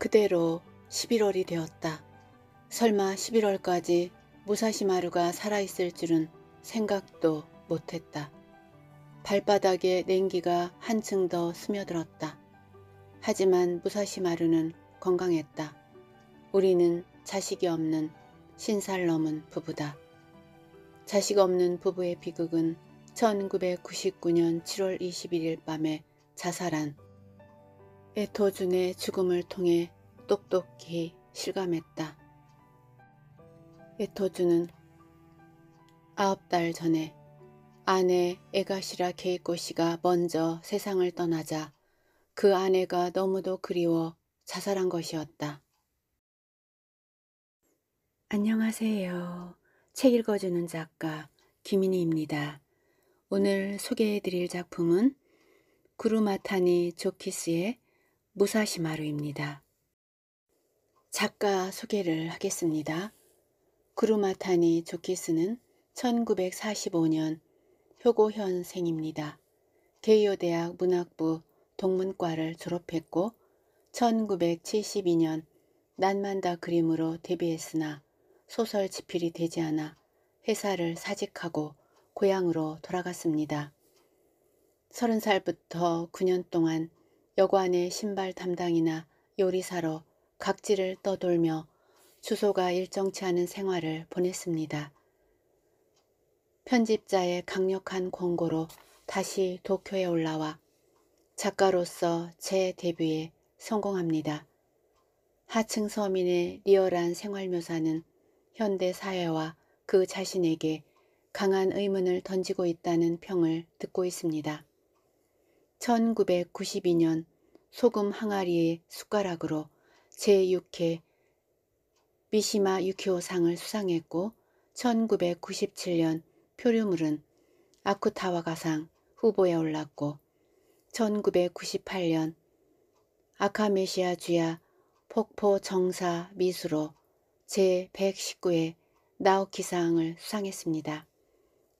그대로 11월이 되었다. 설마 11월까지 무사시 마루가 살아있을 줄은 생각도 못했다. 발바닥에 냉기가 한층 더 스며들었다. 하지만 무사시 마루는 건강했다. 우리는 자식이 없는 신살 넘은 부부다. 자식 없는 부부의 비극은 1999년 7월 21일 밤에 자살한 에토준의 죽음을 통해 똑똑히 실감했다. 에토준은 아홉 달 전에 아내 에가시라 케이코 씨가 먼저 세상을 떠나자 그 아내가 너무도 그리워 자살한 것이었다. 안녕하세요. 책 읽어주는 작가 김인희입니다. 오늘 소개해드릴 작품은 구루마타니 조키스의 무사시마루입니다. 작가 소개를 하겠습니다. 구루마타니 조키스는 1945년 효고현생입니다. 게이오 대학 문학부 동문과를 졸업했고 1972년 난만다 그림으로 데뷔했으나 소설 집필이 되지 않아 회사를 사직하고 고향으로 돌아갔습니다. 30살부터 9년 동안 여관의 신발 담당이나 요리사로 각지를 떠돌며 주소가 일정치 않은 생활을 보냈습니다. 편집자의 강력한 권고로 다시 도쿄에 올라와 작가로서 재데뷔에 성공합니다. 하층 서민의 리얼한 생활묘사는 현대 사회와 그 자신에게 강한 의문을 던지고 있다는 평을 듣고 있습니다. 1992년 소금 항아리의 숟가락으로 제6회 미시마 유키오상을 수상했고 1997년 표류물은 아쿠타와가상 후보에 올랐고 1998년 아카메시아 주야 폭포 정사 미수로 제119회 나오키상을 수상했습니다.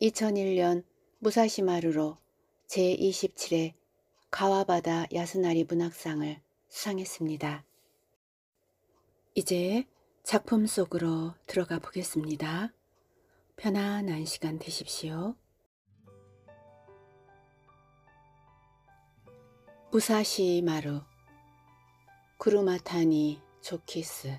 2001년 무사시마루로 제27회 가와바다 야스나리 문학상을 수상했습니다. 이제 작품 속으로 들어가 보겠습니다. 편안한 시간 되십시오. 무사시마루 구루마타니 조키스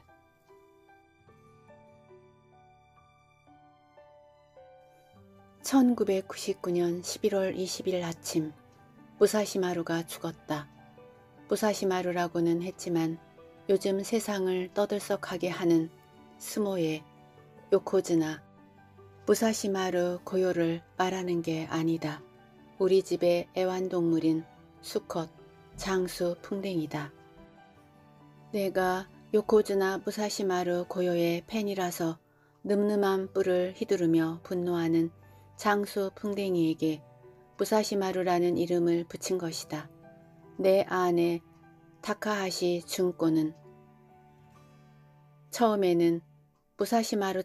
(1999년 11월 20일) 아침 부사시마루가 죽었다. 부사시마루라고는 했지만 요즘 세상을 떠들썩하게 하는 스모의 요코즈나 부사시마루 고요를 말하는 게 아니다. 우리 집의 애완동물인 수컷, 장수 풍뎅이다. 내가 요코즈나 무사시마르 고요의 팬이라서 늠름한 뿔을 휘두르며 분노하는 장수 풍뎅이에게 무사시마루라는 이름을 붙인 것이다. 내 아내 타카하시 준코는 처음에는 무사시마루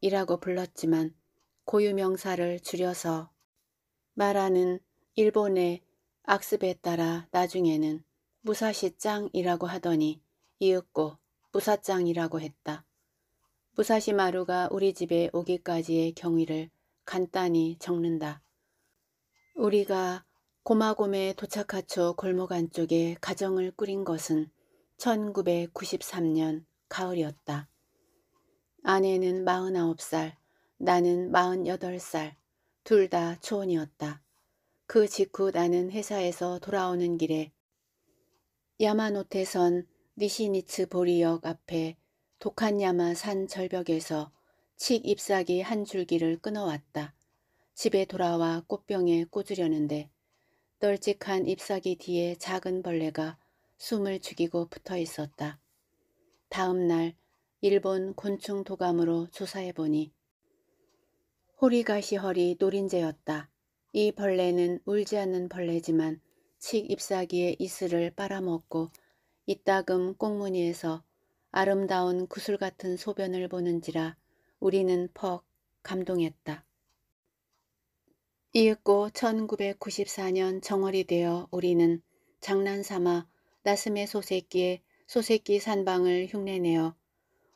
짱이라고 불렀지만 고유명사를 줄여서 말하는 일본의 악습에 따라 나중에는 무사시 짱이라고 하더니 이윽고 부사장이라고 했다. 부사시 마루가 우리 집에 오기까지의 경위를 간단히 적는다. 우리가 고마곰에 도착하초 골목 안쪽에 가정을 꾸린 것은 1993년 가을이었다. 아내는 49살, 나는 48살, 둘 다 초혼이었다. 그 직후 나는 회사에서 돌아오는 길에 야마노테선 니시니츠 보리역 앞에 독한야마 산 절벽에서 칡 잎사귀 한 줄기를 끊어왔다. 집에 돌아와 꽃병에 꽂으려는데 널찍한 잎사귀 뒤에 작은 벌레가 숨을 죽이고 붙어 있었다. 다음 날 일본 곤충 도감으로 조사해보니 호리가시허리 노린재였다. 이 벌레는 울지 않는 벌레지만 칡 잎사귀의 이슬을 빨아먹고 이따금 꽁무니에서 아름다운 구슬 같은 소변을 보는지라 우리는 퍽 감동했다. 이윽고 1994년 정월이 되어 우리는 장난삼아 나스메소세끼의소세끼 산방을 흉내내어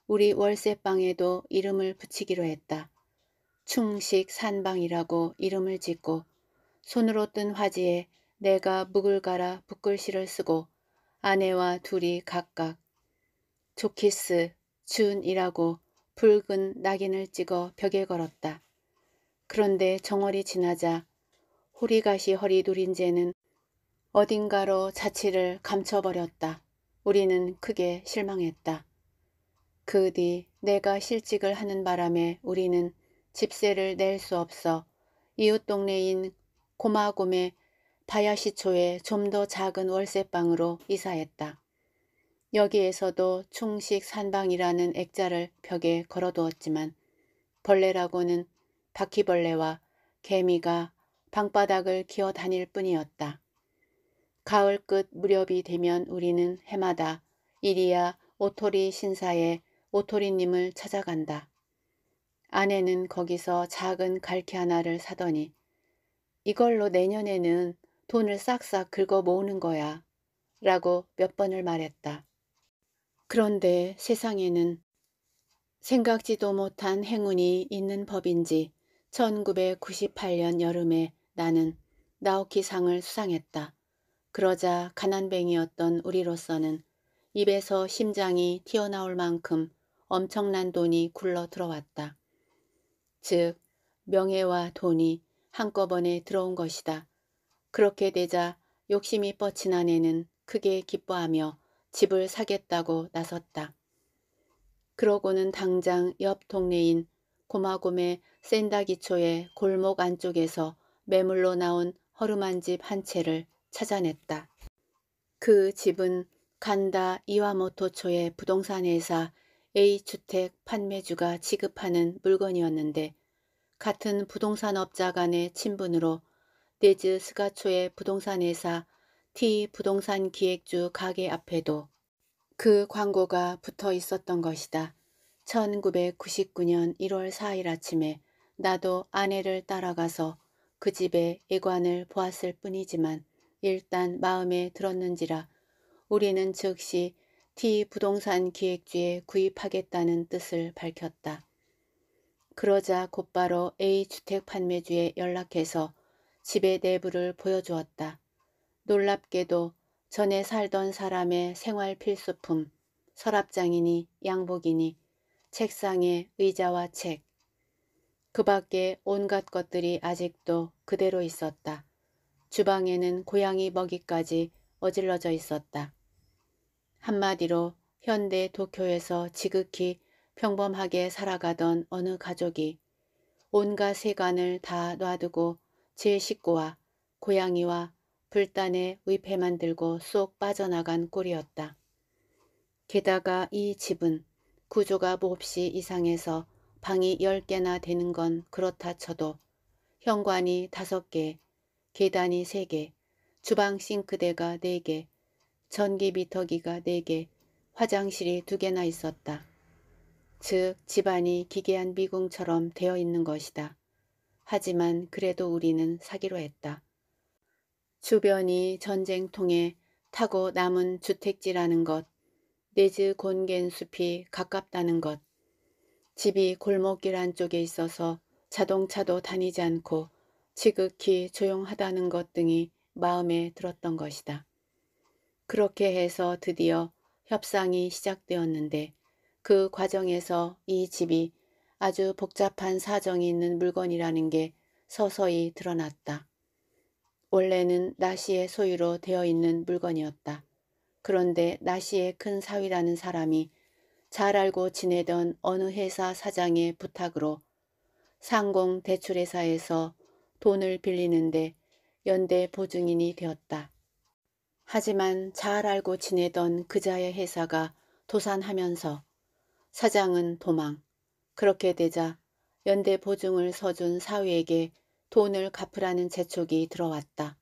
우리 월세방에도 이름을 붙이기로 했다. 충식 산방이라고 이름을 짓고 손으로 뜬 화지에 내가 묵을 갈아 붓글씨를 쓰고 아내와 둘이 각각 조키스, 준이라고 붉은 낙인을 찍어 벽에 걸었다. 그런데 정월이 지나자 호리가시 허리 누린재는 어딘가로 자취를 감춰버렸다. 우리는 크게 실망했다. 그 뒤 내가 실직을 하는 바람에 우리는 집세를 낼 수 없어 이웃 동네인 고마곰의 다야시초에 좀 더 작은 월세방으로 이사했다. 여기에서도 충식 산방이라는 액자를 벽에 걸어두었지만 벌레라고는 바퀴벌레와 개미가 방바닥을 기어 다닐 뿐이었다. 가을 끝 무렵이 되면 우리는 해마다 이리야 오토리 신사에 오토리님을 찾아간다. 아내는 거기서 작은 갈퀴 하나를 사더니 이걸로 내년에는 돈을 싹싹 긁어 모으는 거야. 라고 몇 번을 말했다. 그런데 세상에는 생각지도 못한 행운이 있는 법인지 1998년 여름에 나는 나오키상을 수상했다. 그러자 가난뱅이였던 우리로서는 입에서 심장이 튀어나올 만큼 엄청난 돈이 굴러 들어왔다. 즉 명예와 돈이 한꺼번에 들어온 것이다. 그렇게 되자 욕심이 뻗친 아내는 크게 기뻐하며 집을 사겠다고 나섰다. 그러고는 당장 옆 동네인 고마곰의 샌다기초의 골목 안쪽에서 매물로 나온 허름한 집 한 채를 찾아냈다. 그 집은 간다 이와모토초의 부동산 회사 A주택 판매주가 지급하는 물건이었는데 같은 부동산업자 간의 친분으로 내즈 스가초의 부동산 회사 T 부동산 기획주 가게 앞에도 그 광고가 붙어 있었던 것이다. 1999년 1월 4일 아침에 나도 아내를 따라가서 그 집의 애관을 보았을 뿐이지만 일단 마음에 들었는지라 우리는 즉시 T 부동산 기획주에 구입하겠다는 뜻을 밝혔다. 그러자 곧바로 A 주택 판매주에 연락해서 집의 내부를 보여주었다. 놀랍게도 전에 살던 사람의 생활 필수품, 서랍장이니 양복이니 책상에 의자와 책, 그 밖에 온갖 것들이 아직도 그대로 있었다. 주방에는 고양이 먹이까지 어질러져 있었다. 한마디로 현대 도쿄에서 지극히 평범하게 살아가던 어느 가족이 온갖 세관을다 놔두고 제 식구와 고양이와 불단에 의패만 들고 쏙 빠져나간 꼴이었다. 게다가 이 집은 구조가 몹시 이상해서 방이 10개나 되는 건 그렇다 쳐도 현관이 5개, 계단이 3개, 주방 싱크대가 4개, 전기 비터기가 4개, 화장실이 2개나 있었다. 즉 집안이 기괴한 미궁처럼 되어 있는 것이다. 하지만 그래도 우리는 사기로 했다. 주변이 전쟁통에 타고 남은 주택지라는 것, 내즈 곤겐 숲이 가깝다는 것, 집이 골목길 안쪽에 있어서 자동차도 다니지 않고 지극히 조용하다는 것 등이 마음에 들었던 것이다. 그렇게 해서 드디어 협상이 시작되었는데 그 과정에서 이 집이 아주 복잡한 사정이 있는 물건이라는 게 서서히 드러났다. 원래는 나시의 소유로 되어 있는 물건이었다. 그런데 나시의 큰 사위라는 사람이 잘 알고 지내던 어느 회사 사장의 부탁으로 상공 대출회사에서 돈을 빌리는데 연대 보증인이 되었다. 하지만 잘 알고 지내던 그자의 회사가 도산하면서 사장은 도망, 그렇게 되자 연대 보증을 서준 사위에게 돈을 갚으라는 재촉이 들어왔다.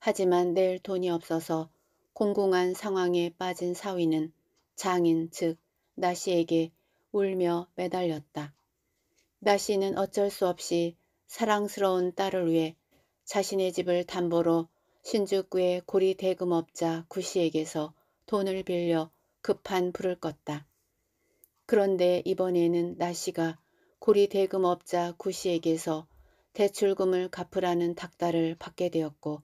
하지만 낼 돈이 없어서 공공한 상황에 빠진 사위는 장인 즉 나씨에게 울며 매달렸다. 나씨는 어쩔 수 없이 사랑스러운 딸을 위해 자신의 집을 담보로 신주구의 고리 대금업자 구씨에게서 돈을 빌려 급한 불을 껐다. 그런데 이번에는 나씨가 고리 대금업자 구씨에게서 대출금을 갚으라는 닥달을 받게 되었고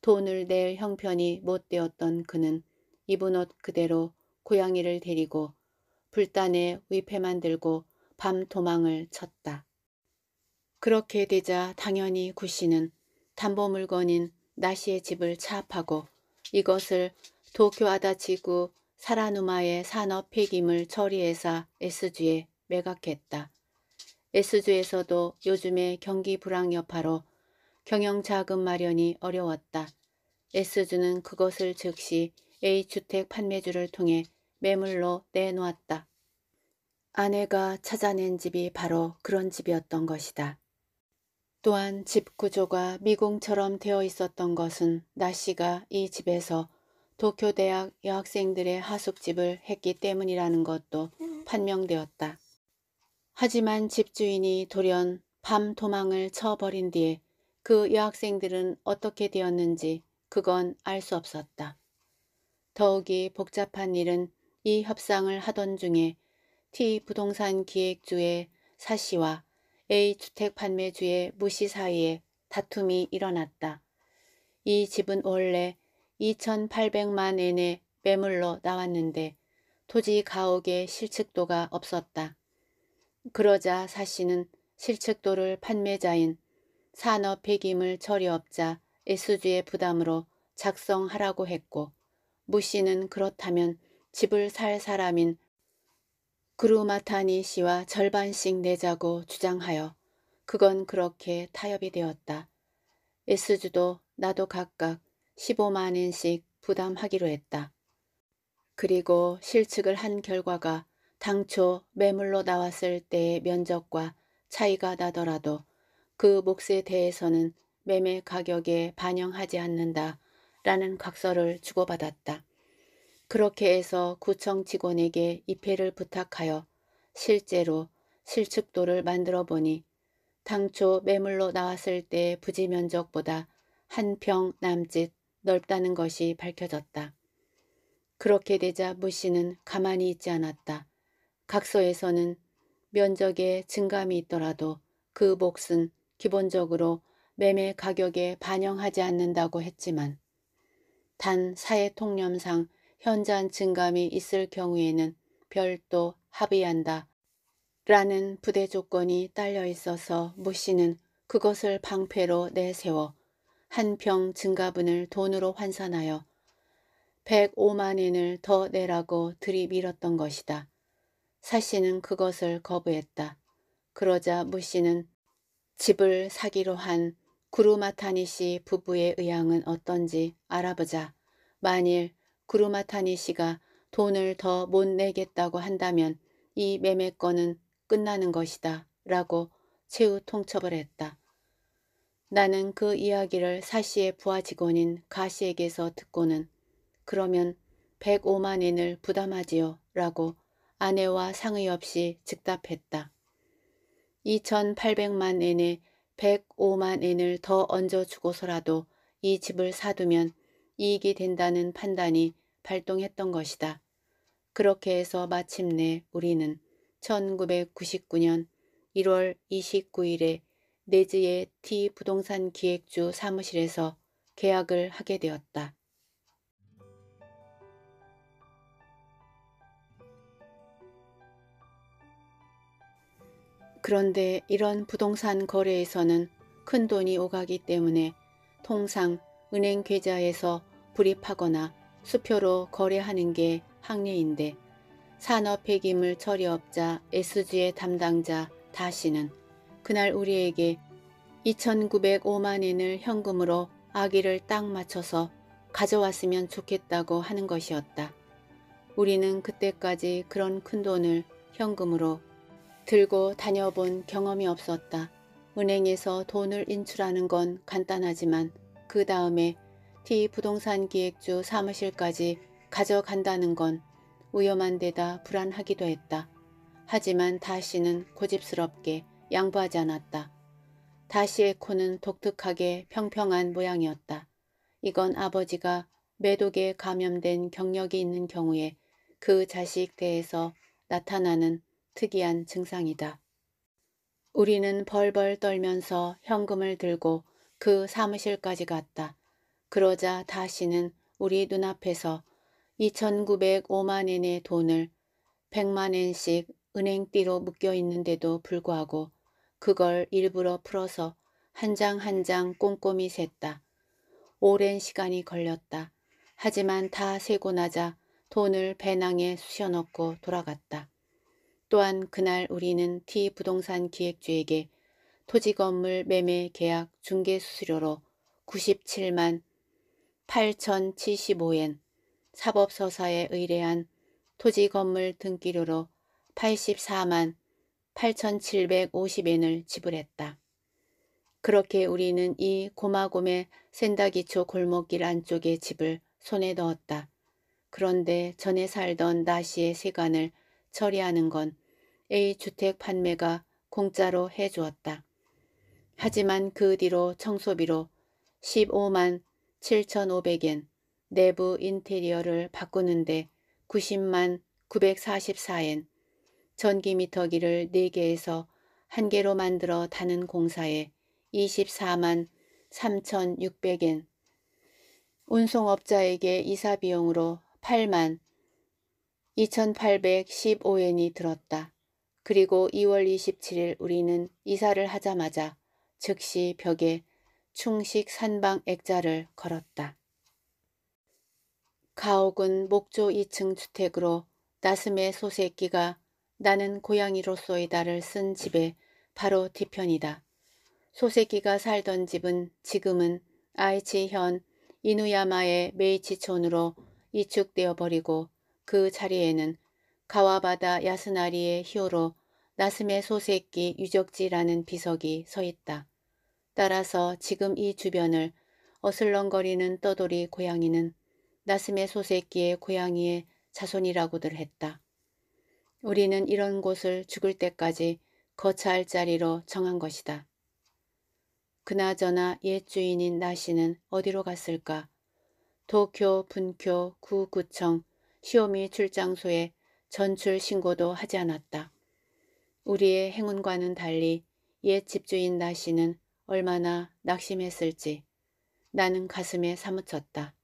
돈을 낼 형편이 못 되었던 그는 입은 옷 그대로 고양이를 데리고 불단에 위패만 들고 밤 도망을 쳤다. 그렇게 되자 당연히 구씨는 담보 물건인 나씨의 집을 차압하고 이것을 도쿄 아다치구 사라누마의 산업 폐기물 처리회사 SG에 매각했다. SG에서도 요즘의 경기 불황 여파로 경영 자금 마련이 어려웠다. S주는 그것을 즉시 A주택 판매주를 통해 매물로 내놓았다. 아내가 찾아낸 집이 바로 그런 집이었던 것이다. 또한 집 구조가 미궁처럼 되어 있었던 것은 나 씨가 이 집에서 도쿄대학 여학생들의 하숙집을 했기 때문이라는 것도 판명되었다. 하지만 집주인이 돌연 밤 도망을 쳐버린 뒤에 그 여학생들은 어떻게 되었는지 그건 알 수 없었다. 더욱이 복잡한 일은 이 협상을 하던 중에 T 부동산 기획주의 사씨와 A 주택 판매주의 무시 사이에 다툼이 일어났다. 이 집은 원래 2,800만 엔에 매물로 나왔는데 토지 가옥에 실측도가 없었다. 그러자 사씨는 실측도를 판매자인 산업 폐기물 처리업자 S주의 부담으로 작성하라고 했고 무씨는 그렇다면 집을 살 사람인 그루마타니 씨와 절반씩 내자고 주장하여 그건 그렇게 타협이 되었다. S주도 나도 각각 15만엔씩 부담하기로 했다. 그리고 실측을 한 결과가 당초 매물로 나왔을 때의 면적과 차이가 나더라도 그 몫에 대해서는 매매 가격에 반영하지 않는다 라는 각서를 주고받았다. 그렇게 해서 구청 직원에게 입회를 부탁하여 실제로 실측도를 만들어 보니 당초 매물로 나왔을 때 부지 면적보다 한 평 남짓 넓다는 것이 밝혀졌다. 그렇게 되자 무씨는 가만히 있지 않았다. 각서에서는 면적의 증감이 있더라도 그 몫은 기본적으로 매매 가격에 반영하지 않는다고 했지만 단 사회 통념상 현장 증감이 있을 경우에는 별도 합의한다 라는 부대 조건이 딸려 있어서 무씨는 그것을 방패로 내세워 한평 증가분을 돈으로 환산하여 105만엔을 더 내라고 들이밀었던 것이다. 사씨는 그것을 거부했다. 그러자 무씨는 집을 사기로 한 구루마타니 씨 부부의 의향은 어떤지 알아보자. 만일 구루마타니 씨가 돈을 더 못 내겠다고 한다면 이매매권은 끝나는 것이다 라고 최후 통첩을 했다. 나는 그 이야기를 사씨의 부하 직원인 가씨에게서 듣고는 그러면 105만 엔을 부담하지요 라고 아내와 상의 없이 즉답했다. 2800만 엔에 105만 엔을 더 얹어주고서라도 이 집을 사두면 이익이 된다는 판단이 발동했던 것이다. 그렇게 해서 마침내 우리는 1999년 1월 29일에 내지의 T 부동산 기획주 사무실에서 계약을 하게 되었다. 그런데 이런 부동산 거래에서는 큰 돈이 오가기 때문에 통상 은행 계좌에서 불입하거나 수표로 거래하는 게 항례인데 산업 폐기물 처리업자 SG의 담당자 다시는 그날 우리에게 2,905만엔을 현금으로 아기를 딱 맞춰서 가져왔으면 좋겠다고 하는 것이었다. 우리는 그때까지 그런 큰 돈을 현금으로 들고 다녀본 경험이 없었다. 은행에서 돈을 인출하는 건 간단하지만 그 다음에 T 부동산 기획주 사무실까지 가져간다는 건 위험한 데다 불안하기도 했다. 하지만 다시는 고집스럽게 양보하지 않았다. 다시의 코는 독특하게 평평한 모양이었다. 이건 아버지가 매독에 감염된 경력이 있는 경우에 그 자식 대에서 나타나는 특이한 증상이다. 우리는 벌벌 떨면서 현금을 들고 그 사무실까지 갔다. 그러자 다시는 우리 눈앞에서 2,905만엔의 돈을 100만엔씩 은행띠로 묶여 있는데도 불구하고 그걸 일부러 풀어서 한 장 한 장 꼼꼼히 샜다. 오랜 시간이 걸렸다. 하지만 다 세고 나자 돈을 배낭에 쑤셔넣고 돌아갔다. 또한 그날 우리는 T 부동산 기획주에게 토지 건물 매매 계약 중개 수수료로 97만 8,075엔 사법서사에 의뢰한 토지 건물 등기료로 84만 8,750엔을 지불했다. 그렇게 우리는 이 고마곰의 센다기초 골목길 안쪽에 집을 손에 넣었다. 그런데 전에 살던 나시의 세관을 처리하는 건 A주택 판매가 공짜로 해주었다. 하지만 그 뒤로 청소비로 15만 7,500엔, 내부 인테리어를 바꾸는데 90만 944엔, 전기미터기를 4개에서 1개로 만들어 다는 공사에 24만 3,600엔, 운송업자에게 이사비용으로 8만 2,815엔이 들었다. 그리고 2월 27일 우리는 이사를 하자마자 즉시 벽에 충식 산방 액자를 걸었다. 가옥은 목조 2층 주택으로 나스메 소새끼가 나는 고양이로서의 나를 쓴 집에 바로 뒤편이다. 소세끼가 살던 집은 지금은 아이치현 이누야마의 메이치촌으로 이축되어 버리고 그 자리에는 가와바다 야스나리의 히오로 나스메 소세끼 유적지라는 비석이 서 있다. 따라서 지금 이 주변을 어슬렁거리는 떠돌이 고양이는 나스메 소세끼의 고양이의 자손이라고들 했다. 우리는 이런 곳을 죽을 때까지 거처할 자리로 정한 것이다. 그나저나 옛 주인인 나씨는 어디로 갔을까? 도쿄, 분교 구구청, 시오미 출장소에 전출 신고도 하지 않았다. 우리의 행운과는 달리 옛 집주인 나씨는 얼마나 낙심했을지 나는 가슴에 사무쳤다.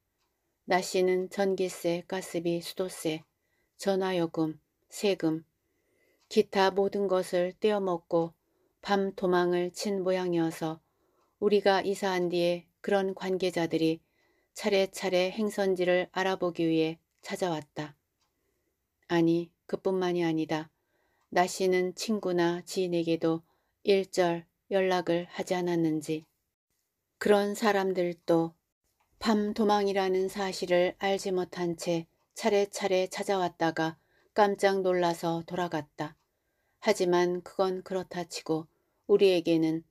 나씨는 전기세, 가스비, 수도세, 전화요금, 세금, 기타 모든 것을 떼어먹고 밤 도망을 친 모양이어서 우리가 이사한 뒤에 그런 관계자들이 차례차례 행선지를 알아보기 위해 찾아왔다. 아니 그뿐만이 아니다. 나 씨는 친구나 지인에게도 일절 연락을 하지 않았는지. 그런 사람들도 밤 도망이라는 사실을 알지 못한 채 차례차례 찾아왔다가 깜짝 놀라서 돌아갔다. 하지만 그건 그렇다 치고 우리에게는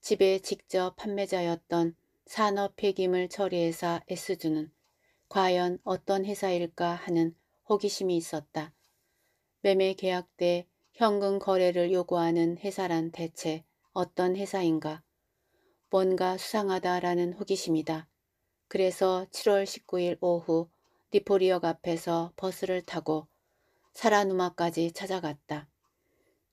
집에 직접 판매자였던 산업 폐기물 처리회사 S주는 과연 어떤 회사일까 하는 호기심이 있었다. 매매 계약 때 현금 거래를 요구하는 회사란 대체 어떤 회사인가? 뭔가 수상하다라는 호기심이다. 그래서 7월 19일 오후 니포리역 앞에서 버스를 타고 사라누마까지 찾아갔다.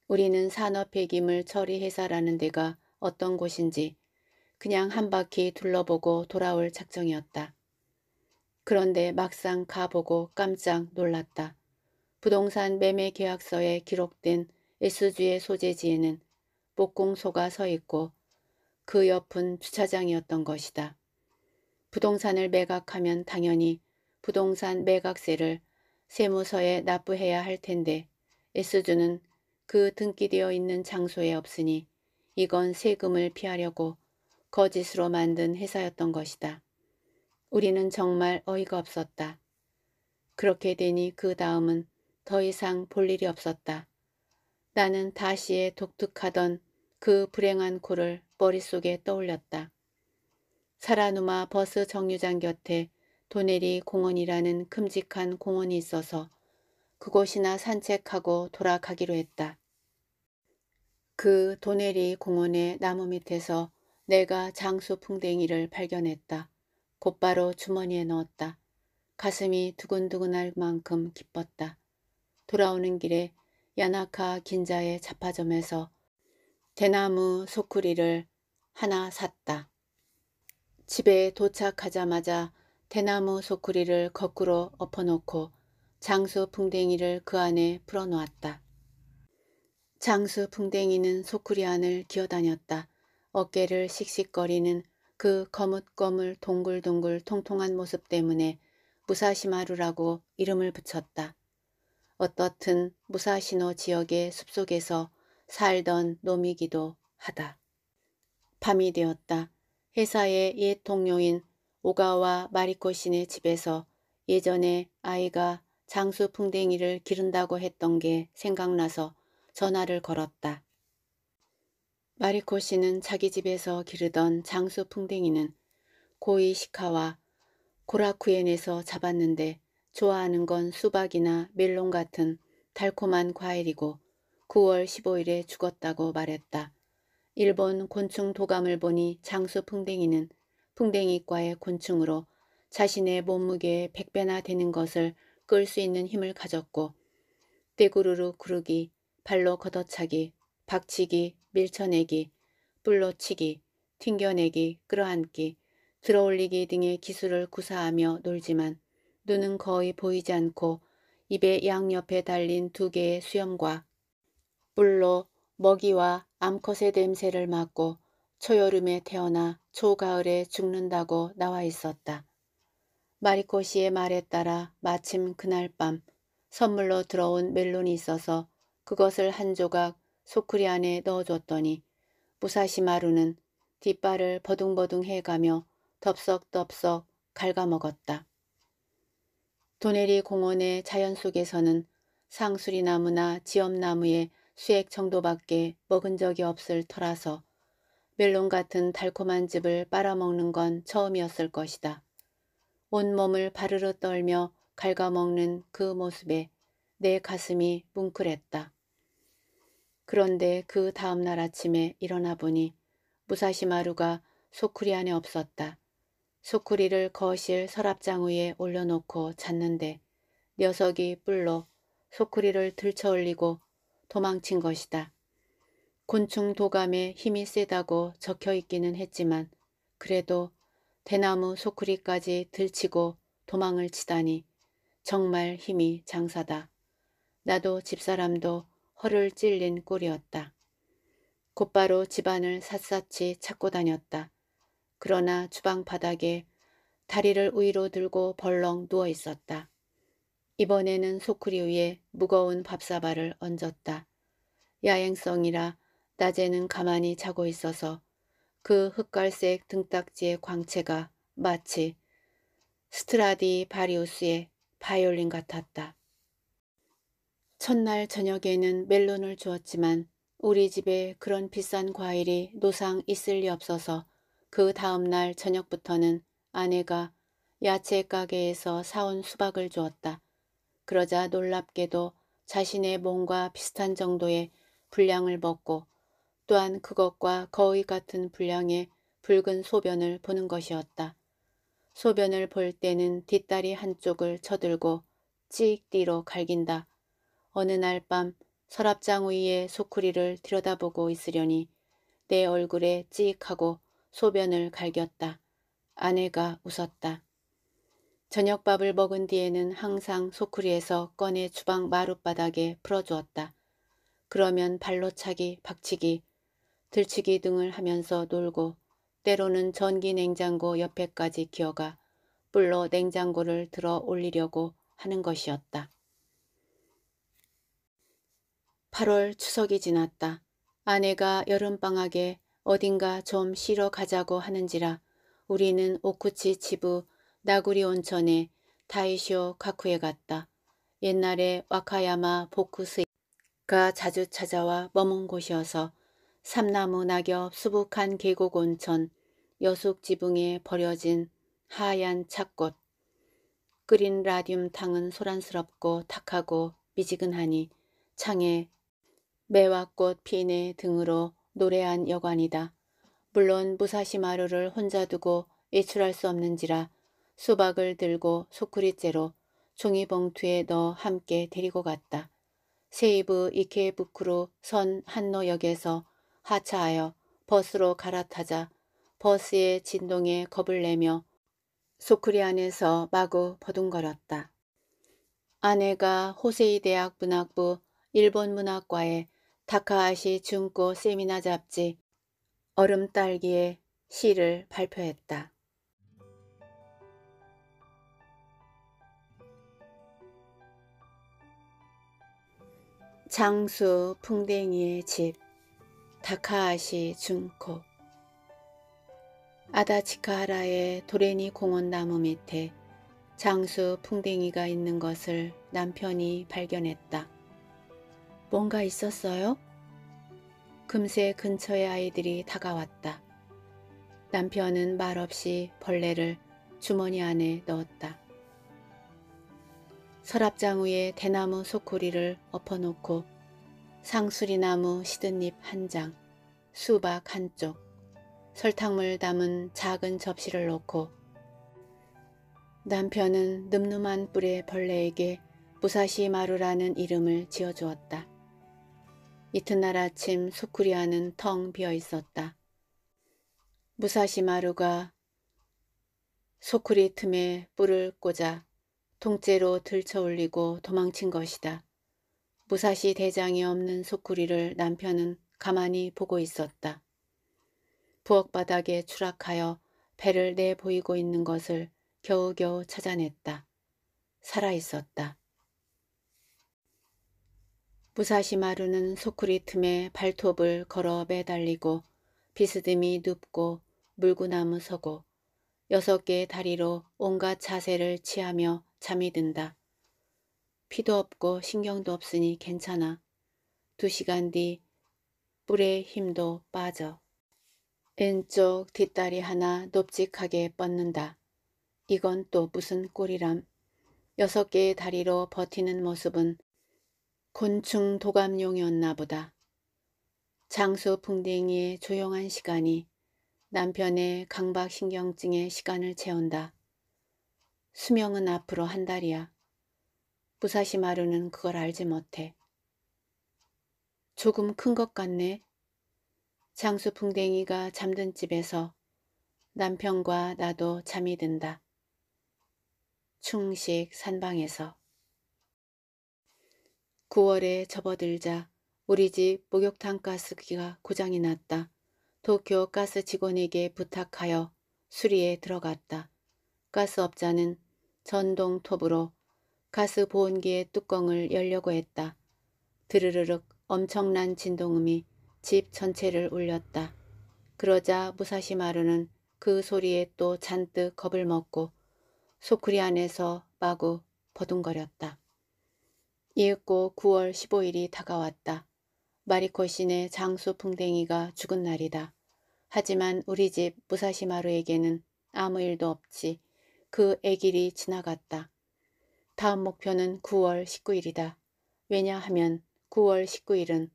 우리는 산업폐기물 처리회사라는 데가 어떤 곳인지 그냥 한 바퀴 둘러보고 돌아올 작정이었다. 그런데 막상 가보고 깜짝 놀랐다. 부동산 매매 계약서에 기록된 S주의 소재지에는 목공소가 서 있고 그 옆은 주차장이었던 것이다. 부동산을 매각하면 당연히 부동산 매각세를 세무서에 납부해야 할 텐데 에스주는 그 등기되어 있는 장소에 없으니 이건 세금을 피하려고 거짓으로 만든 회사였던 것이다. 우리는 정말 어이가 없었다. 그렇게 되니 그 다음은 더 이상 볼 일이 없었다. 나는 다시의 독특하던 그 불행한 코를 머릿속에 떠올렸다. 사라누마 버스 정류장 곁에 도네리 공원이라는 큼직한 공원이 있어서 그곳이나 산책하고 돌아가기로 했다. 그 도네리 공원의 나무 밑에서 내가 장수 풍뎅이를 발견했다. 곧바로 주머니에 넣었다. 가슴이 두근두근할 만큼 기뻤다. 돌아오는 길에 야나카 긴자의 자파점에서 대나무 소쿠리를 하나 샀다. 집에 도착하자마자 대나무 소쿠리를 거꾸로 엎어놓고 장수 풍뎅이를 그 안에 풀어놓았다. 장수 풍뎅이는 소쿠리 안을 기어다녔다. 어깨를 씩씩거리는 그 거뭇거물 동글동글 통통한 모습 때문에 무사시마루라고 이름을 붙였다. 어떻든 무사시노 지역의 숲속에서 살던 놈이기도 하다. 밤이 되었다. 회사의 옛 동료인 오가와 마리코 씨네 집에서 예전에 아이가 장수 풍뎅이를 기른다고 했던 게 생각나서 전화를 걸었다. 마리코 씨는 자기 집에서 기르던 장수 풍뎅이는 고이시카와 고라쿠엔에서 잡았는데 좋아하는 건 수박이나 멜론 같은 달콤한 과일이고 9월 15일에 죽었다고 말했다. 일본 곤충 도감을 보니 장수 풍뎅이는 풍뎅이과의 곤충으로 자신의 몸무게의 100배나 되는 것을 끌 수 있는 힘을 가졌고 떼구르르 구르기, 발로 걷어차기, 박치기, 밀쳐내기, 불로치기, 튕겨내기, 끌어안기, 들어올리기 등의 기술을 구사하며 놀지만 눈은 거의 보이지 않고 입의 양옆에 달린 두 개의 수염과 불로 먹이와 암컷의 냄새를 맡고 초여름에 태어나 초가을에 죽는다고 나와 있었다. 마리코 시의 말에 따라 마침 그날 밤 선물로 들어온 멜론이 있어서 그것을 한 조각 소쿠리 안에 넣어줬더니 무사시 마루는 뒷발을 버둥버둥 해가며 덥석덥석 갉아먹었다. 도네리 공원의 자연 속에서는 상수리나무나 지엽나무의 수액 정도밖에 먹은 적이 없을 터라서 멜론 같은 달콤한 즙을 빨아먹는 건 처음이었을 것이다. 온몸을 바르르 떨며 갉아먹는 그 모습에 내 가슴이 뭉클했다. 그런데 그 다음날 아침에 일어나 보니 무사시마루가 소쿠리 안에 없었다. 소쿠리를 거실 서랍장 위에 올려놓고 잤는데 녀석이 뿔로 소쿠리를 들쳐올리고 도망친 것이다. 곤충 도감에 힘이 세다고 적혀 있기는 했지만 그래도 대나무 소쿠리까지 들치고 도망을 치다니 정말 힘이 장사다. 나도 집사람도 허를 찔린 꼴이었다. 곧바로 집안을 샅샅이 찾고 다녔다. 그러나 주방 바닥에 다리를 위로 들고 벌렁 누워 있었다. 이번에는 소쿠리 위에 무거운 밥사발을 얹었다. 야행성이라 낮에는 가만히 자고 있어서 그 흑갈색 등딱지의 광채가 마치 스트라디 바리우스의 바이올린 같았다. 첫날 저녁에는 멜론을 주었지만 우리 집에 그런 비싼 과일이 노상 있을 리 없어서 그 다음날 저녁부터는 아내가 야채 가게에서 사온 수박을 주었다. 그러자 놀랍게도 자신의 몸과 비슷한 정도의 분량을 먹고 또한 그것과 거의 같은 분량의 붉은 소변을 보는 것이었다. 소변을 볼 때는 뒷다리 한쪽을 쳐들고 찌익띠로 갈긴다. 어느 날 밤 서랍장 위에 소쿠리를 들여다보고 있으려니 내 얼굴에 찌익하고 소변을 갈겼다. 아내가 웃었다. 저녁밥을 먹은 뒤에는 항상 소쿠리에서 꺼내 주방 마룻바닥에 풀어주었다. 그러면 발로 차기, 박치기, 들치기 등을 하면서 놀고 때로는 전기냉장고 옆에까지 기어가 불로 냉장고를 들어 올리려고 하는 것이었다. 8월 추석이 지났다. 아내가 여름방학에 어딘가 좀 쉬러 가자고 하는지라 우리는 오쿠치 치부 나구리 온천에 다이쇼 카쿠에 갔다. 옛날에 와카야마 보쿠스가 자주 찾아와 머문 곳이어서 삼나무 낙엽 수북한 계곡 온천 여숙 지붕에 버려진 하얀 찻꽃 끓인 라듐탕은 소란스럽고 탁하고 미지근하니 창에 매화꽃 피네 등으로 노래한 여관이다. 물론 무사시마루를 혼자 두고 외출할 수 없는지라 수박을 들고 소쿠리째로 종이봉투에 넣어 함께 데리고 갔다. 세이브 이케부쿠로선 한노역에서 하차하여 버스로 갈아타자 버스의 진동에 겁을 내며 소쿠리 안에서 마구 버둥거렸다. 아내가 호세이 대학 문학부 일본 문학과의 다카아시 중고 세미나 잡지 얼음 딸기에 시를 발표했다. 장수 풍뎅이의 집 다카아시 준코 아다치카하라의 도레니 공원 나무 밑에 장수 풍뎅이가 있는 것을 남편이 발견했다. 뭔가 있었어요? 금세 근처의 아이들이 다가왔다. 남편은 말없이 벌레를 주머니 안에 넣었다. 서랍장 위에 대나무 소쿠리를 엎어놓고 상수리나무 시든잎 한 장, 수박 한 쪽, 설탕물 담은 작은 접시를 놓고 남편은 늠름한 뿔의 벌레에게 무사시 마루라는 이름을 지어주었다. 이튿날 아침 소쿠리아는 텅 비어 있었다. 무사시 마루가 소쿠리 틈에 뿔을 꽂아 통째로 들쳐 올리고 도망친 것이다. 무사시 대장이 없는 소쿠리를 남편은 가만히 보고 있었다. 부엌 바닥에 추락하여 배를 내보이고 있는 것을 겨우겨우 찾아냈다. 살아있었다. 무사시 마루는 소쿠리 틈에 발톱을 걸어 매달리고 비스듬히 눕고 물구나무 서고 여섯 개의 다리로 온갖 자세를 취하며 잠이 든다. 피도 없고 신경도 없으니 괜찮아. 두 시간 뒤뿔의 힘도 빠져. 왼쪽 뒷다리 하나 높직하게 뻗는다. 이건 또 무슨 꼴이람. 여섯 개의 다리로 버티는 모습은 곤충 도감용이었나 보다. 장수 풍뎅이의 조용한 시간이 남편의 강박신경증의 시간을 채운다. 수명은 앞으로 한 달이야. 무사시 마루는 그걸 알지 못해. 조금 큰 것 같네. 장수 풍뎅이가 잠든 집에서 남편과 나도 잠이 든다. 충식 산방에서 9월에 접어들자 우리 집 목욕탕 가스기가 고장이 났다. 도쿄 가스 직원에게 부탁하여 수리에 들어갔다. 가스업자는 전동 톱으로 가스 보온기의 뚜껑을 열려고 했다. 드르르륵 엄청난 진동음이 집 전체를 울렸다. 그러자 무사시 마루는 그 소리에 또 잔뜩 겁을 먹고 소쿠리 안에서 마구 버둥거렸다. 이윽고 9월 15일이 다가왔다. 마리코 씨네 장수 풍뎅이가 죽은 날이다. 하지만 우리 집 무사시 마루에게는 아무 일도 없지. 그 애길이 지나갔다. 다음 목표는 9월 19일이다. 왜냐하면 9월 19일은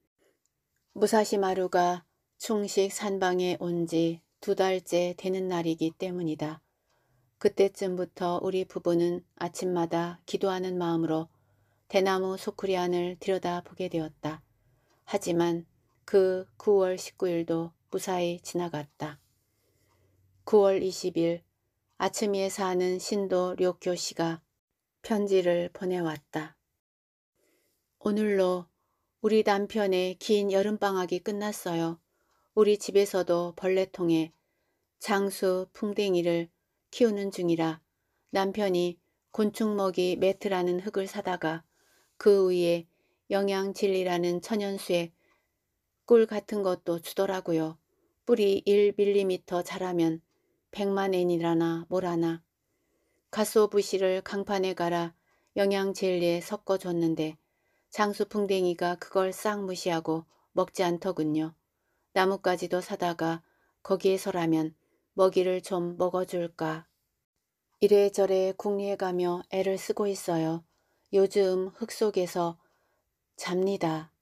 무사시 마루가 충식 산방에 온 지 두 달째 되는 날이기 때문이다. 그때쯤부터 우리 부부는 아침마다 기도하는 마음으로 대나무 소쿠리안을 들여다보게 되었다. 하지만 그 9월 19일도 무사히 지나갔다. 9월 20일 아침미에 사는 신도 료교 씨가 편지를 보내왔다. 오늘로 우리 남편의 긴 여름방학이 끝났어요. 우리 집에서도 벌레통에 장수 풍뎅이를 키우는 중이라 남편이 곤충먹이 매트라는 흙을 사다가 그 위에 영양진리라는 천연수에 꿀 같은 것도 주더라고요. 뿌리 1밀리미터 자라면 100만엔이라나 뭐라나 가쏘부시를 강판에 갈아 영양젤리에 섞어줬는데 장수풍뎅이가 그걸 싹 무시하고 먹지 않더군요. 나뭇가지도 사다가 거기에서라면 먹이를 좀 먹어줄까. 이래저래 궁리에가며 애를 쓰고 있어요. 요즘 흙 속에서 잡니다.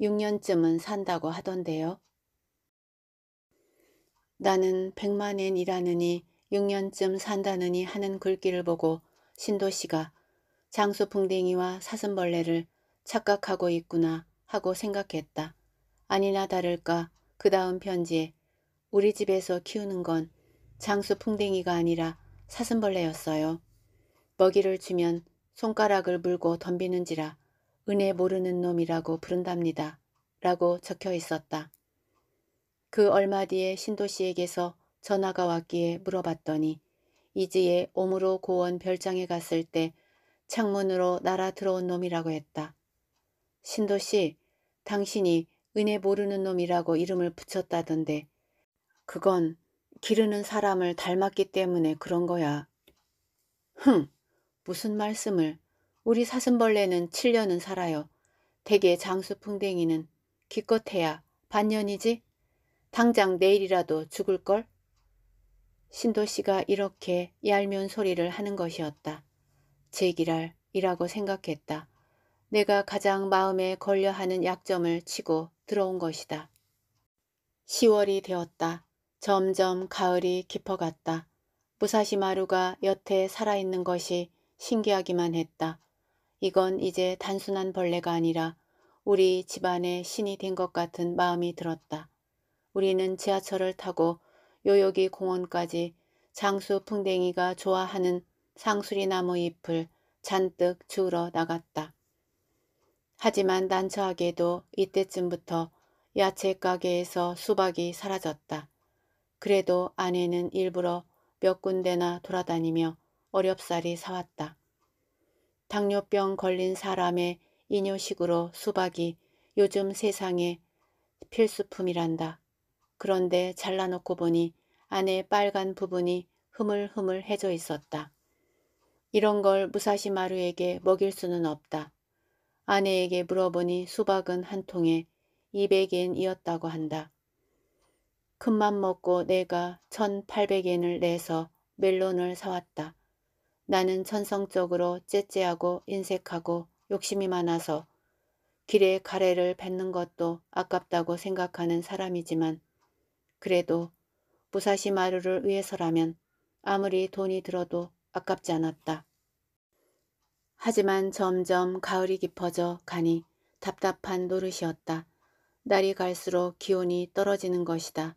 6년쯤은 산다고 하던데요. 나는 백만엔 이라느니 6년쯤 산다느니 하는 글귀를 보고 신도 씨가 장수풍뎅이와 사슴벌레를 착각하고 있구나 하고 생각했다. 아니나 다를까 그 다음 편지에 우리 집에서 키우는 건 장수풍뎅이가 아니라 사슴벌레였어요. 먹이를 주면 손가락을 물고 덤비는지라 은혜 모르는 놈이라고 부른답니다. 라고 적혀 있었다. 그 얼마 뒤에 신도 씨에게서 전화가 왔기에 물어봤더니 이지의 오므로 고원 별장에 갔을 때 창문으로 날아 들어온 놈이라고 했다. 신도 씨, 당신이 은혜 모르는 놈이라고 이름을 붙였다던데 그건 기르는 사람을 닮았기 때문에 그런 거야. 흥, 무슨 말씀을. 우리 사슴벌레는 7년은 살아요. 대개 장수풍뎅이는 기껏해야 반년이지? 당장 내일이라도 죽을걸? 신도 씨가 이렇게 얄미운 소리를 하는 것이었다. 제기랄 이라고 생각했다. 내가 가장 마음에 걸려하는 약점을 치고 들어온 것이다. 10월이 되었다. 점점 가을이 깊어갔다. 무사시 마루가 여태 살아있는 것이 신기하기만 했다. 이건 이제 단순한 벌레가 아니라 우리 집안의 신이 된 것 같은 마음이 들었다. 우리는 지하철을 타고 요요기 공원까지 장수 풍뎅이가 좋아하는 상수리 나무 잎을 잔뜩 주우러 나갔다. 하지만 난처하게도 이때쯤부터 야채 가게에서 수박이 사라졌다. 그래도 아내는 일부러 몇 군데나 돌아다니며 어렵사리 사왔다. 당뇨병 걸린 사람의 이뇨식으로 수박이 요즘 세상에 필수품이란다. 그런데 잘라놓고 보니 안에 빨간 부분이 흐물흐물해져 있었다. 이런 걸 무사시 마루에게 먹일 수는 없다. 아내에게 물어보니 수박은 한 통에 200엔이었다고 한다. 큰맘 먹고 내가 1800엔을 내서 멜론을 사왔다. 나는 천성적으로 째째하고 인색하고 욕심이 많아서 길에 가래를 뱉는 것도 아깝다고 생각하는 사람이지만 그래도 무사시 마루를 위해서라면 아무리 돈이 들어도 아깝지 않았다. 하지만 점점 가을이 깊어져 가니 답답한 노릇이었다. 날이 갈수록 기온이 떨어지는 것이다.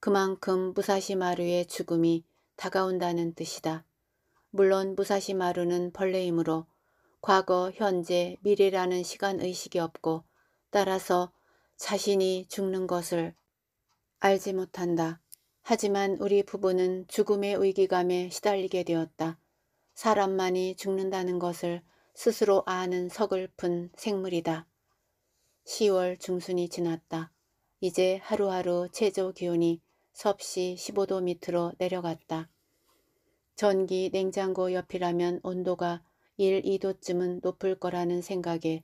그만큼 무사시 마루의 죽음이 다가온다는 뜻이다. 물론 무사시 마루는 벌레이므로 과거, 현재, 미래라는 시간의식이 없고 따라서 자신이 죽는 것을 알지 못한다. 하지만 우리 부부는 죽음의 위기감에 시달리게 되었다. 사람만이 죽는다는 것을 스스로 아는 서글픈 생물이다. 10월 중순이 지났다. 이제 하루하루 최저 기온이 섭씨 15도 밑으로 내려갔다. 전기 냉장고 옆이라면 온도가 1, 2도쯤은 높을 거라는 생각에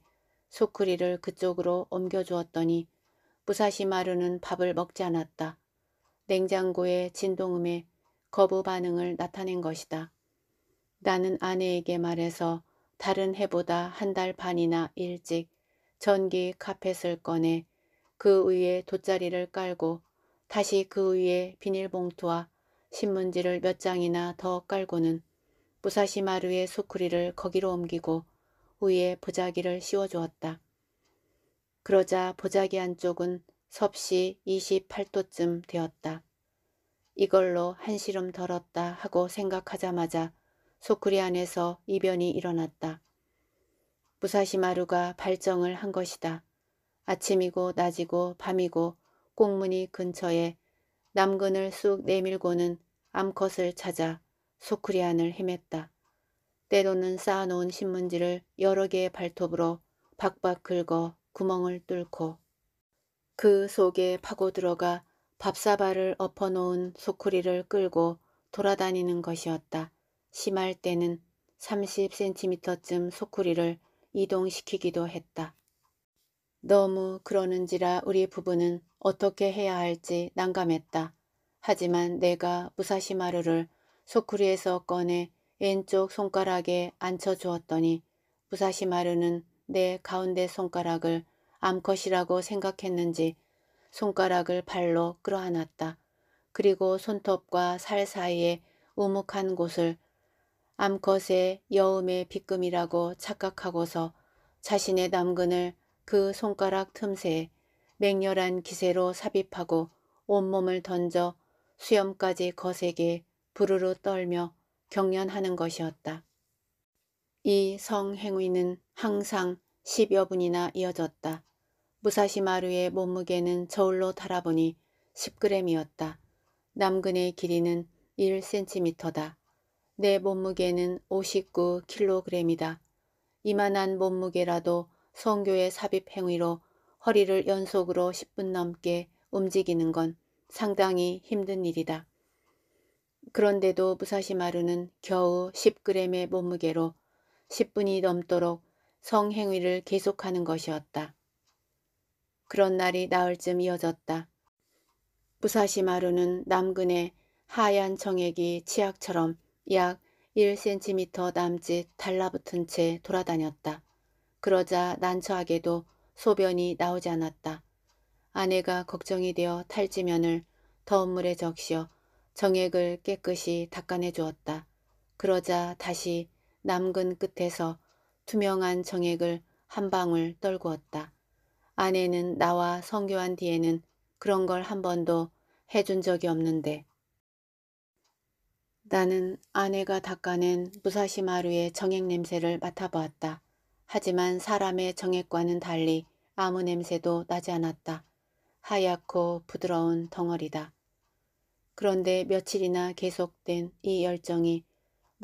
소쿠리를 그쪽으로 옮겨주었더니 부사시마루는 밥을 먹지 않았다. 냉장고의 진동음에 거부 반응을 나타낸 것이다. 나는 아내에게 말해서 다른 해보다 한 달 반이나 일찍 전기 카펫을 꺼내 그 위에 돗자리를 깔고 다시 그 위에 비닐봉투와 신문지를 몇 장이나 더 깔고는 부사시마루의 소쿠리를 거기로 옮기고 위에 부자기를 씌워주었다. 그러자 보자기 안쪽은 섭씨 28도쯤 되었다. 이걸로 한시름 덜었다 하고 생각하자마자 소쿠리 안에서 이변이 일어났다. 무사시마루가 발정을 한 것이다. 아침이고 낮이고 밤이고 꽁무니 근처에 남근을 쑥 내밀고는 암컷을 찾아 소쿠리안을 헤맸다. 때로는 쌓아놓은 신문지를 여러 개의 발톱으로 박박 긁어 구멍을 뚫고 그 속에 파고 들어가 밥사발을 엎어놓은 소쿠리를 끌고 돌아다니는 것이었다. 심할 때는 30cm쯤 소쿠리를 이동시키기도 했다. 너무 그러는지라 우리 부부는 어떻게 해야 할지 난감했다. 하지만 내가 무사시마루를 소쿠리에서 꺼내 왼쪽 손가락에 앉혀 주었더니 무사시마루는 내 가운데 손가락을 암컷이라고 생각했는지 손가락을 발로 끌어안았다. 그리고 손톱과 살 사이에 우묵한 곳을 암컷의 여음의 빗금이라고 착각하고서 자신의 남근을 그 손가락 틈새에 맹렬한 기세로 삽입하고 온몸을 던져 수염까지 거세게 부르르 떨며 경련하는 것이었다. 이 성행위는 항상 10여 분이나 이어졌다. 무사시 마루의 몸무게는 저울로 달아보니 10g이었다. 남근의 길이는 1cm다. 내 몸무게는 59kg이다. 이만한 몸무게라도 성교의 삽입 행위로 허리를 연속으로 10분 넘게 움직이는 건 상당히 힘든 일이다. 그런데도 무사시 마루는 겨우 10g의 몸무게로 10분이 넘도록 성행위를 계속하는 것이었다. 그런 날이 나흘쯤 이어졌다. 부사시 마루는 남근의 하얀 정액이 치약처럼 약 1cm 남짓 달라붙은 채 돌아다녔다. 그러자 난처하게도 소변이 나오지 않았다. 아내가 걱정이 되어 탈지면을 더운 물에 적셔 정액을 깨끗이 닦아내 주었다. 그러자 다시 남근 끝에서 투명한 정액을 한 방울 떨구었다. 아내는 나와 성교한 뒤에는 그런 걸 한 번도 해준 적이 없는데 나는 아내가 닦아낸 무사시 마루의 정액 냄새를 맡아보았다. 하지만 사람의 정액과는 달리 아무 냄새도 나지 않았다. 하얗고 부드러운 덩어리다. 그런데 며칠이나 계속된 이 열정이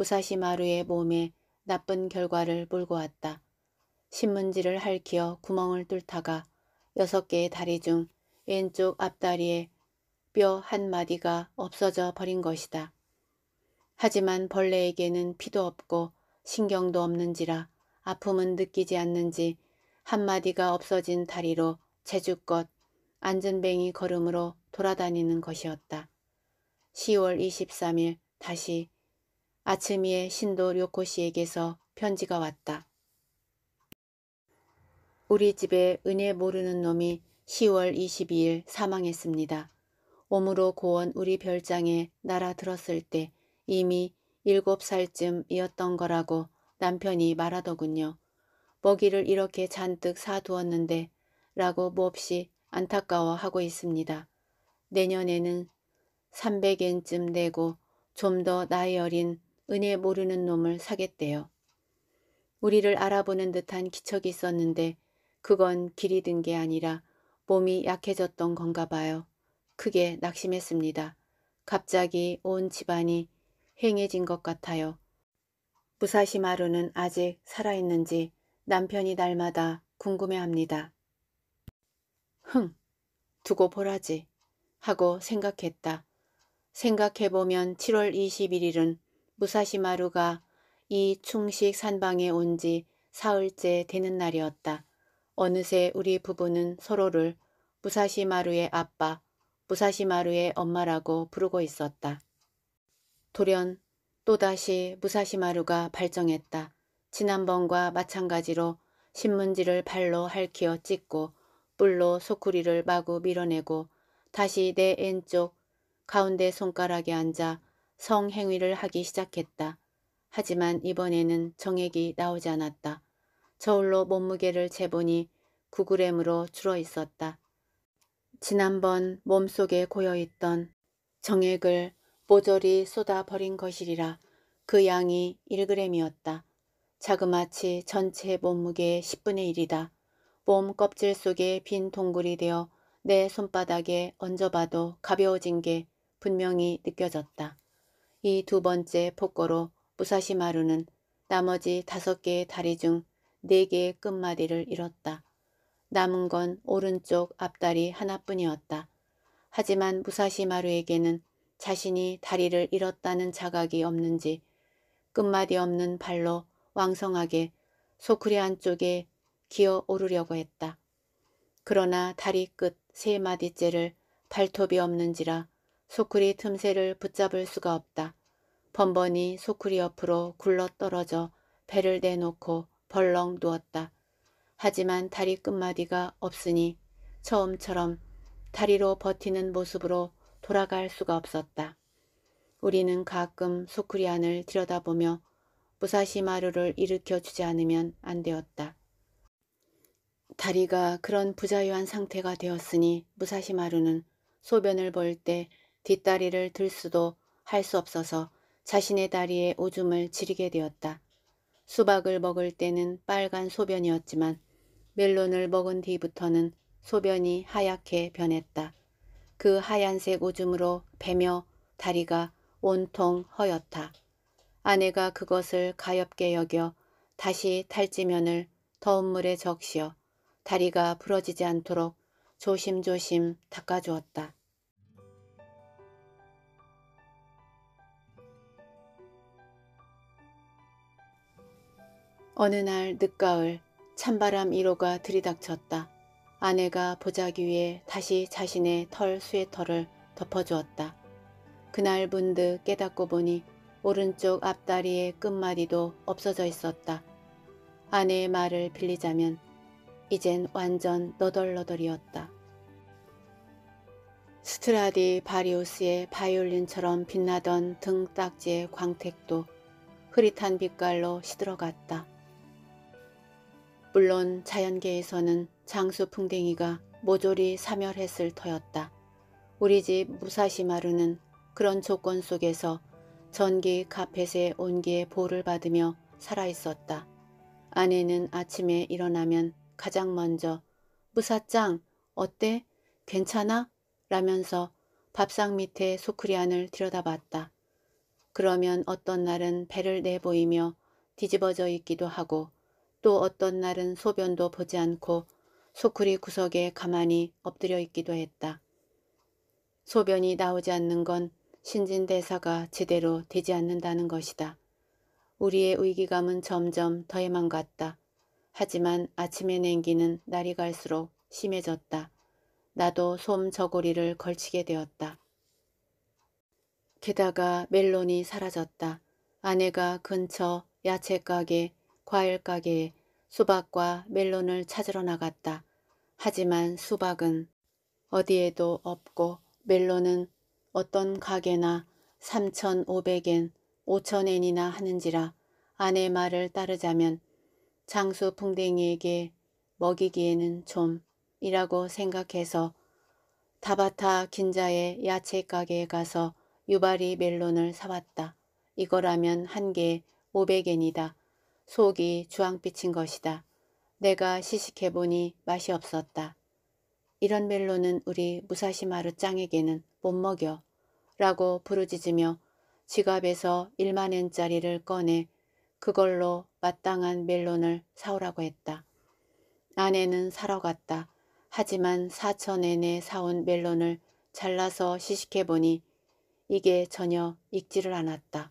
무사시 마루의 몸에 나쁜 결과를 몰고 왔다. 신문지를 할퀴어 구멍을 뚫다가 여섯 개의 다리 중 왼쪽 앞다리에 뼈 한 마디가 없어져 버린 것이다. 하지만 벌레에게는 피도 없고 신경도 없는지라 아픔은 느끼지 않는지 한 마디가 없어진 다리로 재주껏 앉은뱅이 걸음으로 돌아다니는 것이었다. 10월 23일 다시 아츠미의 신도 요코씨에게서 편지가 왔다. 우리 집에 은혜 모르는 놈이 10월 22일 사망했습니다. 오므로 고원 우리 별장에 날아들었을 때 이미 7살쯤이었던 거라고 남편이 말하더군요. 먹이를 이렇게 잔뜩 사두었는데 라고 몹시 안타까워하고 있습니다. 내년에는 300엔쯤 내고좀 더 나이 어린 은혜 모르는 놈을 사겠대요. 우리를 알아보는 듯한 기척이 있었는데 그건 길이 든 게 아니라 몸이 약해졌던 건가 봐요. 크게 낙심했습니다. 갑자기 온 집안이 행해진것 같아요. 무사시 마루는 아직 살아있는지 남편이 날마다 궁금해합니다. 흥, 두고 보라지 하고 생각했다. 생각해보면 7월 21일은 무사시마루가 이 충식 산방에 온 지 사흘째 되는 날이었다. 어느새 우리 부부는 서로를 무사시마루의 아빠, 무사시마루의 엄마라고 부르고 있었다. 돌연 또다시 무사시마루가 발정했다. 지난번과 마찬가지로 신문지를 발로 할퀴어 찢고 물로 소쿠리를 마구 밀어내고 다시 내 왼쪽 가운데 손가락에 앉아 성행위를 하기 시작했다. 하지만 이번에는 정액이 나오지 않았다. 저울로 몸무게를 재보니 9g으로 줄어 있었다. 지난번 몸속에 고여있던 정액을 모조리 쏟아버린 것이라 리그 양이 1g이었다. 자그마치 전체 몸무게의 10분의 1이다. 몸 껍질 속에 빈 동굴이 되어 내 손바닥에 얹어봐도 가벼워진 게 분명히 느껴졌다. 이두 번째 폭거로 무사시 마루는 나머지 다섯 개의 다리 중 네 개의 끝마디를 잃었다. 남은 건 오른쪽 앞다리 하나뿐이었다. 하지만 무사시 마루에게는 자신이 다리를 잃었다는 자각이 없는지 끝마디 없는 발로 왕성하게 소쿠리 안쪽에 기어 오르려고 했다. 그러나 다리 끝 세 마디째를 발톱이 없는지라 소쿠리 틈새를 붙잡을 수가 없다. 번번이 소쿠리 옆으로 굴러떨어져 배를 내놓고 벌렁 누웠다. 하지만 다리 끝마디가 없으니 처음처럼 다리로 버티는 모습으로 돌아갈 수가 없었다. 우리는 가끔 소쿠리 안을 들여다보며 무사시 마루를 일으켜 주지 않으면 안 되었다. 다리가 그런 부자유한 상태가 되었으니 무사시 마루는 소변을 볼때 뒷다리를 들 수도 할 수 없어서 자신의 다리에 오줌을 지리게 되었다. 수박을 먹을 때는 빨간 소변이었지만 멜론을 먹은 뒤부터는 소변이 하얗게 변했다. 그 하얀색 오줌으로 배며 다리가 온통 허였다 아내가 그것을 가엽게 여겨 다시 탈지면을 더운 물에 적시어 다리가 부러지지 않도록 조심조심 닦아주었다. 어느 날 늦가을 찬바람 1호가 들이닥쳤다. 아내가 보자기 위해 다시 자신의 털 스웨터를 덮어주었다. 그날 문득 깨닫고 보니 오른쪽 앞다리의 끝마디도 없어져 있었다. 아내의 말을 빌리자면 이젠 완전 너덜너덜이었다. 스트라디 바리우스의 바이올린처럼 빛나던 등딱지의 광택도 흐릿한 빛깔로 시들어갔다. 물론 자연계에서는 장수 풍뎅이가 모조리 사멸했을 터였다. 우리 집 무사시마루는 그런 조건 속에서 전기 카펫의 온기에 보를 호 받으며 살아있었다. 아내는 아침에 일어나면 가장 먼저 무사짱 어때? 괜찮아? 라면서 밥상 밑에 소크리안을 들여다봤다. 그러면 어떤 날은 배를 내보이며 뒤집어져 있기도 하고 또 어떤 날은 소변도 보지 않고 소쿠리 구석에 가만히 엎드려 있기도 했다. 소변이 나오지 않는 건 신진대사가 제대로 되지 않는다는 것이다. 우리의 위기감은 점점 더해만 갔다. 하지만 아침에 냉기는 날이 갈수록 심해졌다. 나도 솜 저고리를 걸치게 되었다. 게다가 멜론이 사라졌다. 아내가 근처 야채 가게 과일 가게에 수박과 멜론을 찾으러 나갔다. 하지만 수박은 어디에도 없고 멜론은 어떤 가게나 3,500엔, 5,000엔이나 하는지라 아내 말을 따르자면 장수 풍뎅이에게 먹이기에는 좀이라고 생각해서 다바타 긴자의 야채 가게에 가서 유바리 멜론을 사왔다. 이거라면 한 개에 500엔이다. 속이 주황빛인 것이다. 내가 시식해보니 맛이 없었다. 이런 멜로는 우리 무사시 마르 짱에게는 못 먹여 라고 부르짖으며 지갑에서 1만엔짜리를 꺼내 그걸로 마땅한 멜론을 사오라고 했다. 아내는 사러 갔다. 하지만 4천엔에 사온 멜론을 잘라서 시식해보니 이게 전혀 익지를 않았다.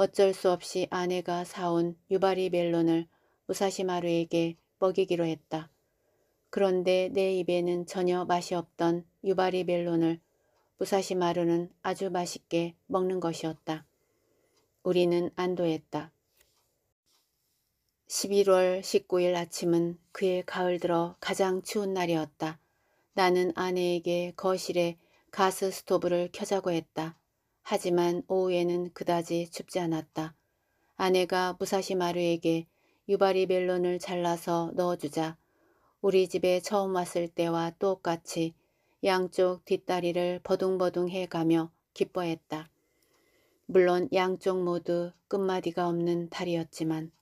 어쩔 수 없이 아내가 사온 유바리 멜론을 우사시마루에게 먹이기로 했다. 그런데 내 입에는 전혀 맛이 없던 유바리 멜론을 우사시마루는 아주 맛있게 먹는 것이었다. 우리는 안도했다. 11월 19일 아침은 그의 가을 들어 가장 추운 날이었다. 나는 아내에게 거실에 가스 스토브를 켜자고 했다. 하지만 오후에는 그다지 춥지 않았다. 아내가 무사시 마루에게 유바리 멜론을 잘라서 넣어주자 우리 집에 처음 왔을 때와 똑같이 양쪽 뒷다리를 버둥버둥 해가며 기뻐했다. 물론 양쪽 모두 끝마디가 없는 다리였지만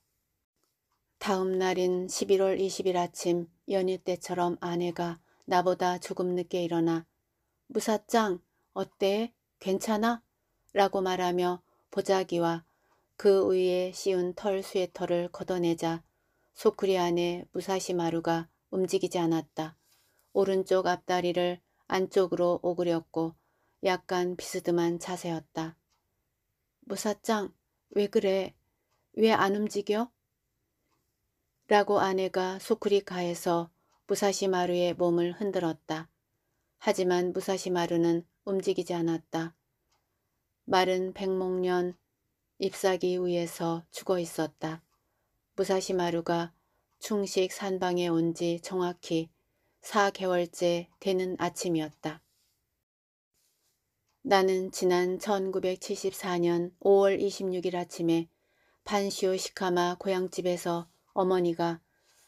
다음 날인 11월 20일 아침 연휴 때처럼 아내가 나보다 조금 늦게 일어나 무사짱 어때? 괜찮아? 라고 말하며 보자기와 그 위에 씌운 털 스웨터를 걷어내자 소쿠리 안에 무사시 마루가 움직이지 않았다. 오른쪽 앞다리를 안쪽으로 오그렸고 약간 비스듬한 자세였다. 무사짱, 왜 그래? 왜 안 움직여? 라고 아내가 소쿠리가에서 무사시 마루의 몸을 흔들었다. 하지만 무사시 마루는 움직이지 않았다. 마른 백목년 잎사귀 위에서 죽어 있었다. 무사시마루가 충식 산방에 온 지 정확히 4개월째 되는 아침이었다. 나는 지난 1974년 5월 26일 아침에 반시오 시카마 고향집에서 어머니가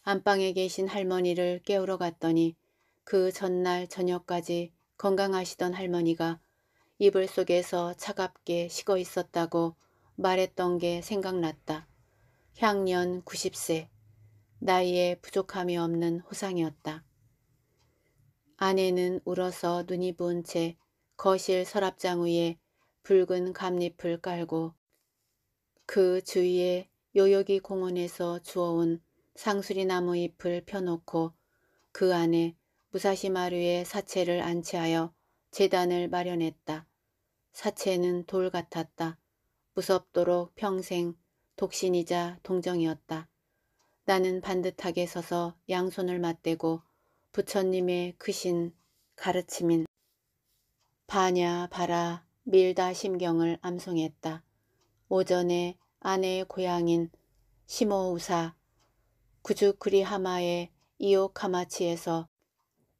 안방에 계신 할머니를 깨우러 갔더니 그 전날 저녁까지 건강하시던 할머니가 이불 속에서 차갑게 식어 있었다고 말했던 게 생각났다. 향년 90세. 나이에 부족함이 없는 호상이었다. 아내는 울어서 눈이 부은 채 거실 서랍장 위에 붉은 감잎을 깔고 그 주위에 요요기 공원에서 주워온 상수리 나무 잎을 펴놓고 그 안에 무사시 마루의 사체를 안치하여 재단을 마련했다. 사체는 돌 같았다. 무섭도록 평생 독신이자 동정이었다. 나는 반듯하게 서서 양손을 맞대고 부처님의 크신 가르침인 바냐 바라 밀다 심경을 암송했다. 오전에 아내의 고향인 시모우사 구주크리하마의 이오카마치에서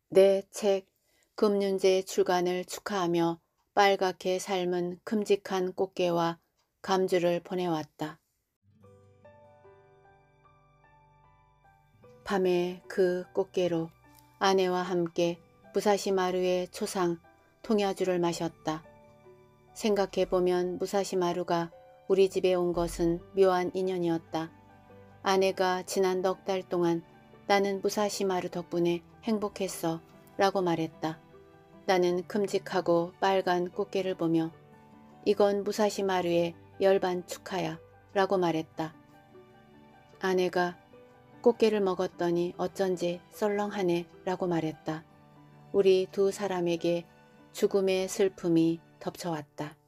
내 책 금륜제 출간을 축하하며 빨갛게 삶은 큼직한 꽃게와 감주를 보내왔다. 밤에 그 꽃게로 아내와 함께 무사시마루의 초상 통야주를 마셨다. 생각해보면 무사시마루가 우리 집에 온 것은 묘한 인연이었다. 아내가 지난 넉 달 동안 나는 무사시마루 덕분에 행복했어 라고 말했다. 나는 큼직하고 빨간 꽃게를 보며 이건 무사시 마루의 열반 축하야 라고 말했다. 아내가 꽃게를 먹었더니 어쩐지 썰렁하네 라고 말했다. 우리 두 사람에게 죽음의 슬픔이 덮쳐왔다.